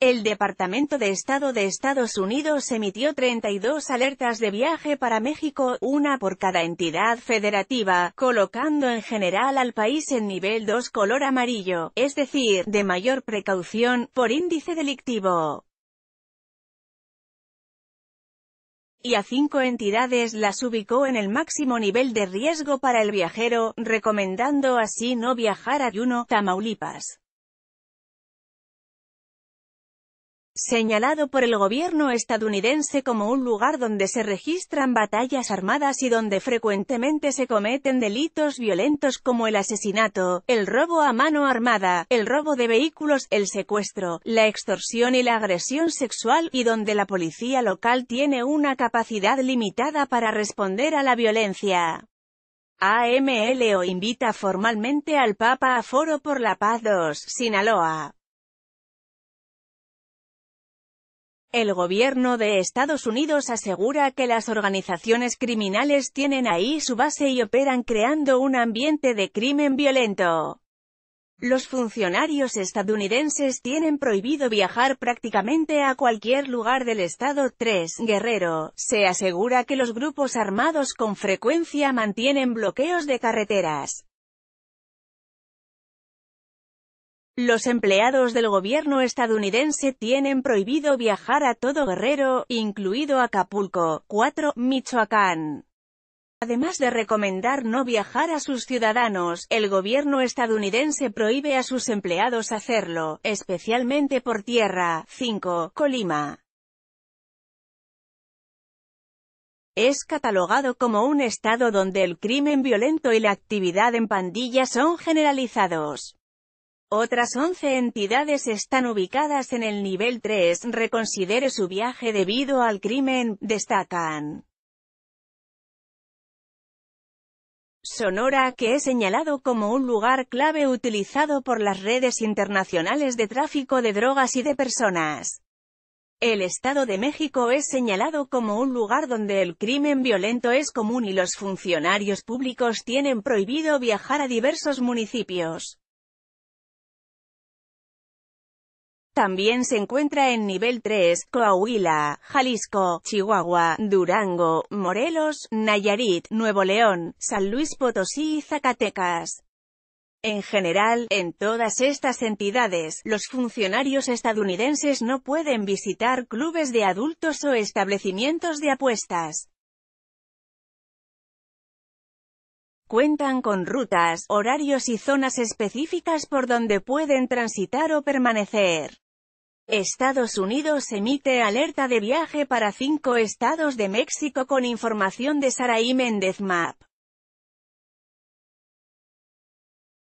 El Departamento de Estado de Estados Unidos emitió 32 alertas de viaje para México, una por cada entidad federativa, colocando en general al país en nivel 2 color amarillo, es decir, de mayor precaución, por índice delictivo. y a cinco entidades las ubicó en el máximo nivel de riesgo para el viajero, recomendando así no viajar a Yuno, Tamaulipas. señalado por el gobierno estadounidense como un lugar donde se registran batallas armadas y donde frecuentemente se cometen delitos violentos como el asesinato, el robo a mano armada, el robo de vehículos, el secuestro, la extorsión y la agresión sexual, y donde la policía local tiene una capacidad limitada para responder a la violencia. AMLO invita formalmente al Papa a Foro por la Paz 2, Sinaloa. El gobierno de Estados Unidos asegura que las organizaciones criminales tienen ahí su base y operan creando un ambiente de crimen violento. Los funcionarios estadounidenses tienen prohibido viajar prácticamente a cualquier lugar del estado 3. Guerrero, se asegura que los grupos armados con frecuencia mantienen bloqueos de carreteras Los empleados del gobierno estadounidense tienen prohibido viajar a todo Guerrero, incluido Acapulco, 4, Michoacán. Además de recomendar no viajar a sus ciudadanos, el gobierno estadounidense prohíbe a sus empleados hacerlo, especialmente por tierra. 5. Colima. Es catalogado como un estado donde el crimen violento y la actividad en pandillas son generalizados. Otras 11 entidades están ubicadas en el nivel 3. Reconsidere su viaje debido al crimen, destacan. Sonora que es señalado como un lugar clave utilizado por las redes internacionales de tráfico de drogas y de personas. El Estado de México es señalado como un lugar donde el crimen violento es común y los funcionarios públicos tienen prohibido viajar a diversos municipios. También se encuentra en nivel 3, Coahuila, Jalisco, Chihuahua, Durango, Morelos, Nayarit, Nuevo León, San Luis Potosí y Zacatecas. En general, en todas estas entidades, los funcionarios estadounidenses no pueden visitar clubes de adultos o establecimientos de apuestas. Cuentan con rutas, horarios y zonas específicas por donde pueden transitar o permanecer. Estados Unidos emite alerta de viaje para cinco estados de México con información de Saraí Méndez Map.